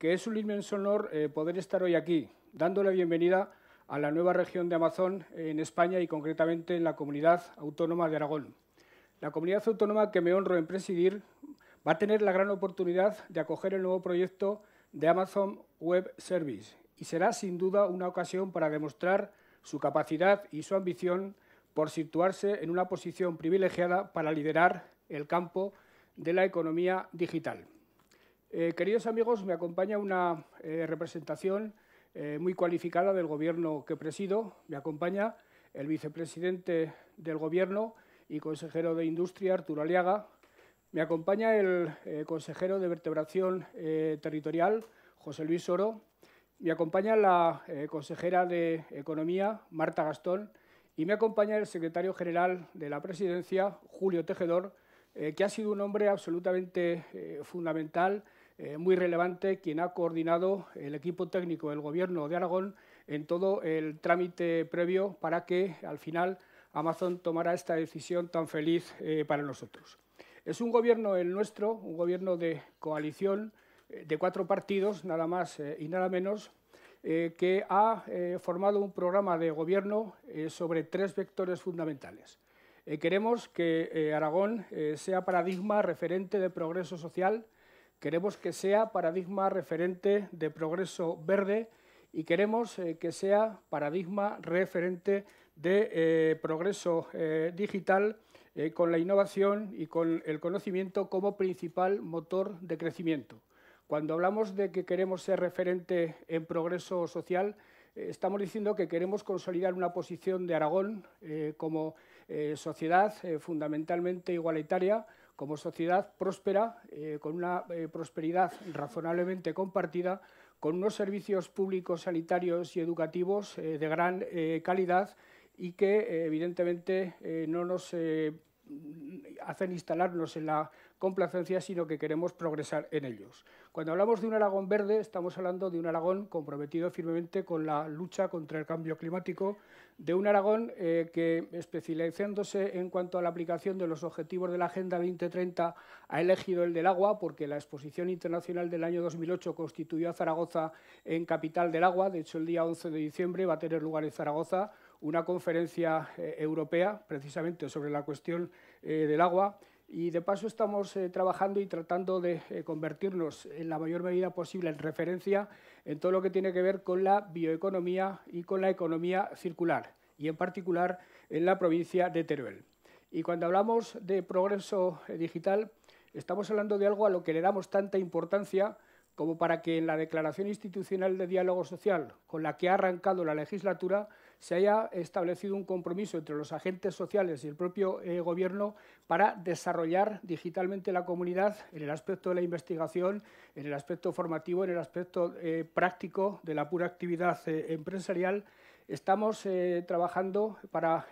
que es un inmenso honor eh, poder estar hoy aquí, dándole la bienvenida a la nueva región de Amazon en España y concretamente en la comunidad autónoma de Aragón. La comunidad autónoma que me honro en presidir va a tener la gran oportunidad de acoger el nuevo proyecto de Amazon Web Service y será sin duda una ocasión para demostrar su capacidad y su ambición por situarse en una posición privilegiada para liderar el campo de la economía digital. Eh, queridos amigos, me acompaña una eh, representación eh, muy cualificada del Gobierno que presido. Me acompaña el vicepresidente del Gobierno y consejero de Industria, Arturo Aliaga. Me acompaña el consejero de Vertebración Territorial, José Luis Oro. Me acompaña la consejera de Economía, Marta Gastón. Y me acompaña el secretario general de la Presidencia, Julio Tejedor, que ha sido un hombre absolutamente fundamental eh, muy relevante, quien ha coordinado el equipo técnico del Gobierno de Aragón en todo el trámite previo para que al final Amazon tomara esta decisión tan feliz eh, para nosotros. Es un gobierno el nuestro, un gobierno de coalición eh, de cuatro partidos, nada más y nada menos, que ha formado un programa de gobierno sobre tres vectores fundamentales. queremos que Aragón sea paradigma referente de progreso social, Queremos que sea paradigma referente de progreso verde y queremos eh, que sea paradigma referente de eh, progreso eh, digital con la innovación y con el conocimiento como principal motor de crecimiento. Cuando hablamos de que queremos ser referente en progreso social, estamos diciendo que queremos consolidar una posición de Aragón como sociedad fundamentalmente igualitaria, como sociedad próspera, eh, con una eh, prosperidad razonablemente compartida, con unos servicios públicos, sanitarios y educativos eh, de gran calidad y que evidentemente no nos hacen instalarnos en la complacencia, sino que queremos progresar en ellos. Cuando hablamos de un Aragón verde, estamos hablando de un Aragón comprometido firmemente con la lucha contra el cambio climático, de un Aragón eh, que, especializándose en cuanto a la aplicación de los objetivos de la Agenda 2030, ha elegido el del agua, porque la exposición internacional del año 2008 constituyó a Zaragoza en capital del agua. De hecho, el día 11 de diciembre va a tener lugar en Zaragoza una conferencia eh, europea precisamente sobre la cuestión eh, del agua. Y de paso estamos eh, trabajando y tratando de eh, convertirnos en la mayor medida posible en referencia en todo lo que tiene que ver con la bioeconomía y con la economía circular, y en particular en la provincia de Teruel. Y cuando hablamos de progreso eh, digital, estamos hablando de algo a lo que le damos tanta importancia como para que en la Declaración Institucional de Diálogo Social, con la que ha arrancado la legislatura, se haya establecido un compromiso entre los agentes sociales y el propio eh, Gobierno para desarrollar digitalmente la comunidad en el aspecto de la investigación, en el aspecto formativo, en el aspecto eh, práctico de la pura actividad eh, empresarial. Estamos trabajando para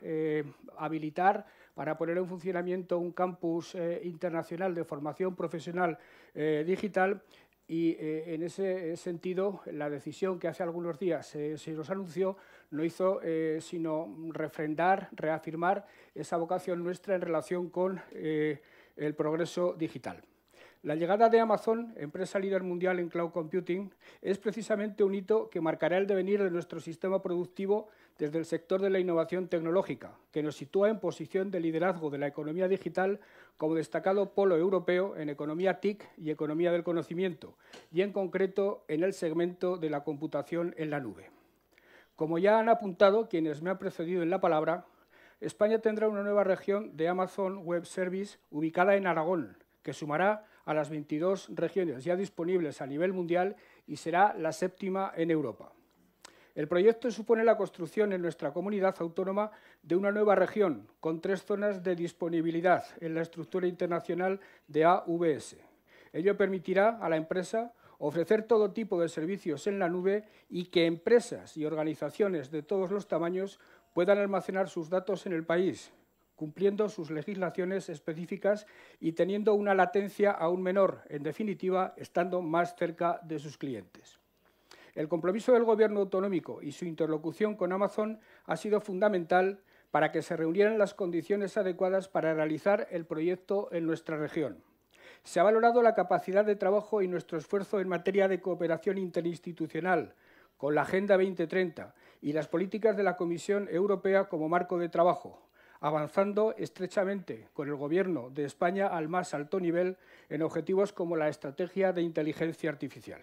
habilitar para poner en funcionamiento un campus internacional de formación profesional digital y eh, en ese sentido la decisión que hace algunos días se nos anunció no hizo eh, sino refrendar, reafirmar esa vocación nuestra en relación con eh, el progreso digital. La llegada de Amazon, empresa líder mundial en cloud computing, es precisamente un hito que marcará el devenir de nuestro sistema productivo desde el sector de la innovación tecnológica, que nos sitúa en posición de liderazgo de la economía digital como destacado polo europeo en economía TIC y economía del conocimiento, y en concreto en el segmento de la computación en la nube. Como ya han apuntado quienes me han precedido en la palabra, España tendrá una nueva región de Amazon Web Service ubicada en Aragón, que sumará a las 22 regiones ya disponibles a nivel mundial y será la séptima en Europa. El proyecto supone la construcción en nuestra comunidad autónoma de una nueva región con tres zonas de disponibilidad en la estructura internacional de AVS. Ello permitirá a la empresa ofrecer todo tipo de servicios en la nube y que empresas y organizaciones de todos los tamaños puedan almacenar sus datos en el país, cumpliendo sus legislaciones específicas y teniendo una latencia aún menor, en definitiva, estando más cerca de sus clientes. El compromiso del Gobierno autonómico y su interlocución con Amazon ha sido fundamental para que se reunieran las condiciones adecuadas para realizar el proyecto en nuestra región. Se ha valorado la capacidad de trabajo y nuestro esfuerzo en materia de cooperación interinstitucional con la Agenda 2030 y las políticas de la Comisión Europea como marco de trabajo, avanzando estrechamente con el Gobierno de España al más alto nivel en objetivos como la estrategia de inteligencia artificial.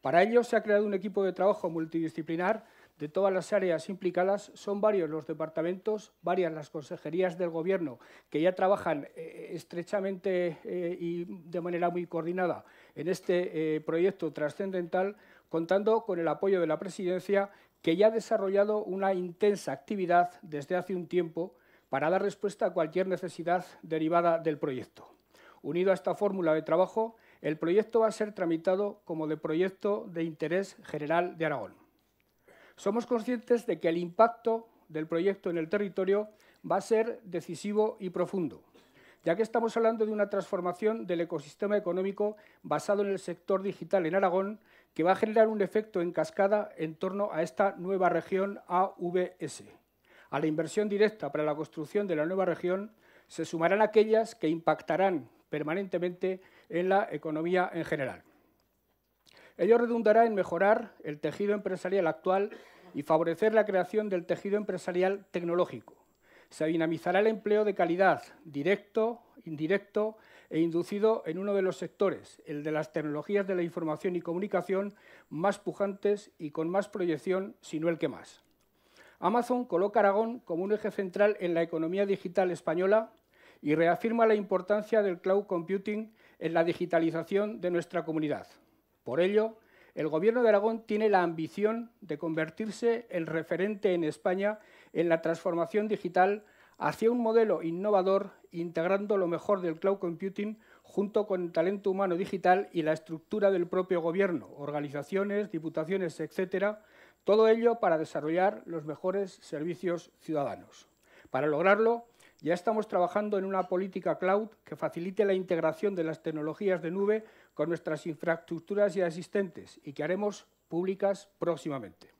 Para ello se ha creado un equipo de trabajo multidisciplinar de todas las áreas implicadas, son varios los departamentos, varias las consejerías del Gobierno que ya trabajan eh, estrechamente eh, y de manera muy coordinada en este eh, proyecto trascendental, contando con el apoyo de la Presidencia, que ya ha desarrollado una intensa actividad desde hace un tiempo para dar respuesta a cualquier necesidad derivada del proyecto. Unido a esta fórmula de trabajo, el proyecto va a ser tramitado como de proyecto de interés general de Aragón. Somos conscientes de que el impacto del proyecto en el territorio va a ser decisivo y profundo, ya que estamos hablando de una transformación del ecosistema económico basado en el sector digital en Aragón, que va a generar un efecto en cascada en torno a esta nueva región AVS. A la inversión directa para la construcción de la nueva región se sumarán aquellas que impactarán permanentemente en la economía en general. Ello redundará en mejorar el tejido empresarial actual y favorecer la creación del tejido empresarial tecnológico. Se dinamizará el empleo de calidad, directo, indirecto e inducido en uno de los sectores, el de las tecnologías de la información y comunicación, más pujantes y con más proyección, si no el que más. Amazon coloca Aragón como un eje central en la economía digital española y reafirma la importancia del cloud computing en la digitalización de nuestra comunidad. Por ello, el Gobierno de Aragón tiene la ambición de convertirse en referente en España en la transformación digital hacia un modelo innovador integrando lo mejor del cloud computing junto con el talento humano digital y la estructura del propio gobierno, organizaciones, diputaciones, etcétera, todo ello para desarrollar los mejores servicios ciudadanos. Para lograrlo, ya estamos trabajando en una política cloud que facilite la integración de las tecnologías de nube con nuestras infraestructuras ya existentes y que haremos públicas próximamente.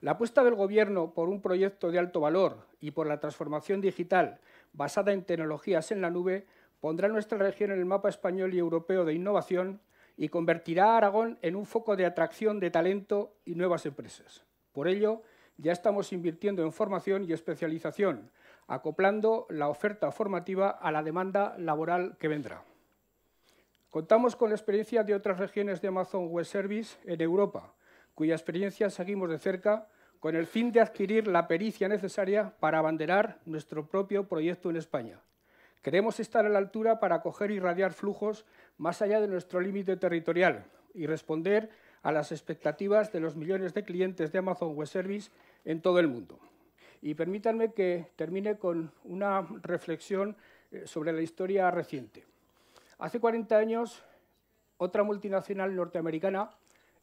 La apuesta del Gobierno por un proyecto de alto valor y por la transformación digital basada en tecnologías en la nube pondrá nuestra región en el mapa español y europeo de innovación y convertirá a Aragón en un foco de atracción de talento y nuevas empresas. Por ello, ya estamos invirtiendo en formación y especialización acoplando la oferta formativa a la demanda laboral que vendrá. Contamos con la experiencia de otras regiones de Amazon Web Service en Europa, cuya experiencia seguimos de cerca con el fin de adquirir la pericia necesaria para abanderar nuestro propio proyecto en España. Queremos estar a la altura para acoger y radiar flujos más allá de nuestro límite territorial y responder a las expectativas de los millones de clientes de Amazon Web Service en todo el mundo. Y permítanme que termine con una reflexión eh, sobre la historia reciente. Hace 40 años, otra multinacional norteamericana,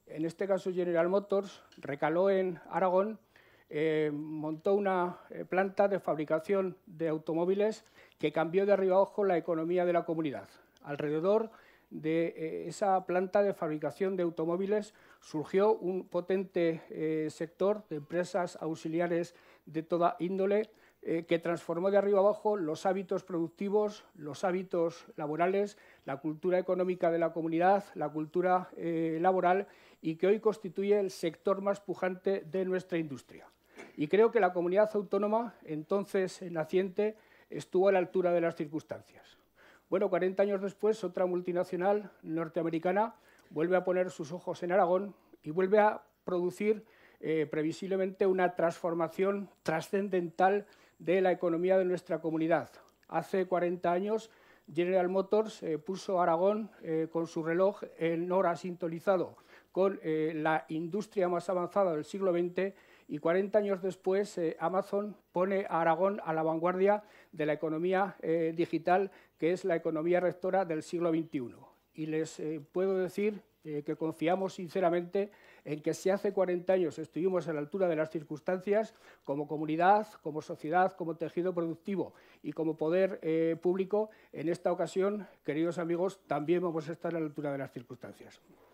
en este caso General Motors, recaló en Aragón, eh, montó una eh, planta de fabricación de automóviles que cambió de arriba a ojo la economía de la comunidad. Alrededor de eh, esa planta de fabricación de automóviles surgió un potente eh, sector de empresas auxiliares de toda índole eh, que transformó de arriba abajo los hábitos productivos, los hábitos laborales, la cultura económica de la comunidad, la cultura laboral y que hoy constituye el sector más pujante de nuestra industria. Y creo que la comunidad autónoma, entonces naciente, estuvo a la altura de las circunstancias. Bueno, 40 años después, otra multinacional norteamericana vuelve a poner sus ojos en Aragón y vuelve a producir eh, previsiblemente una transformación trascendental de la economía de nuestra comunidad. Hace 40 años, General Motors eh, puso Aragón eh, con su reloj en hora sintonizado con la industria más avanzada del siglo XX y 40 años después eh, Amazon pone a Aragón a la vanguardia de la economía eh, digital, que es la economía rectora del siglo XXI. Y les eh, puedo decir que confiamos sinceramente en que si hace 40 años estuvimos a la altura de las circunstancias, como comunidad, como sociedad, como tejido productivo y como poder público, en esta ocasión, queridos amigos, también vamos a estar a la altura de las circunstancias.